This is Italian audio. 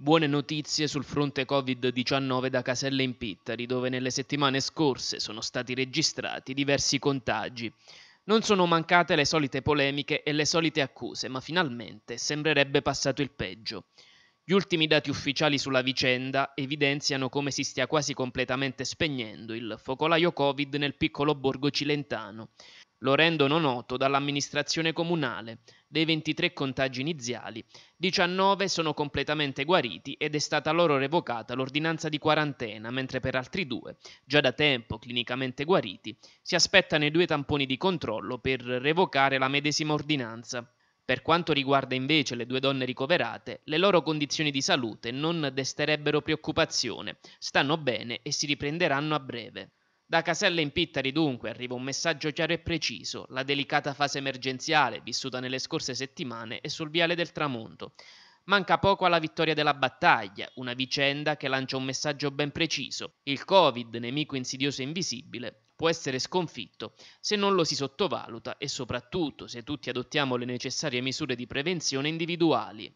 Buone notizie sul fronte Covid-19 da Caselle in Pittari, dove nelle settimane scorse sono stati registrati diversi contagi. Non sono mancate le solite polemiche e le solite accuse, ma finalmente sembrerebbe passato il peggio. Gli ultimi dati ufficiali sulla vicenda evidenziano come si stia quasi completamente spegnendo il focolaio Covid nel piccolo borgo cilentano lo rendono noto dall'amministrazione comunale. Dei 23 contagi iniziali, 19 sono completamente guariti ed è stata loro revocata l'ordinanza di quarantena, mentre per altri due, già da tempo clinicamente guariti, si aspettano i due tamponi di controllo per revocare la medesima ordinanza. Per quanto riguarda invece le due donne ricoverate, le loro condizioni di salute non desterebbero preoccupazione, stanno bene e si riprenderanno a breve. Da Casella in Pittari dunque arriva un messaggio chiaro e preciso, la delicata fase emergenziale vissuta nelle scorse settimane è sul viale del tramonto. Manca poco alla vittoria della battaglia, una vicenda che lancia un messaggio ben preciso. Il Covid, nemico insidioso e invisibile, può essere sconfitto se non lo si sottovaluta e soprattutto se tutti adottiamo le necessarie misure di prevenzione individuali.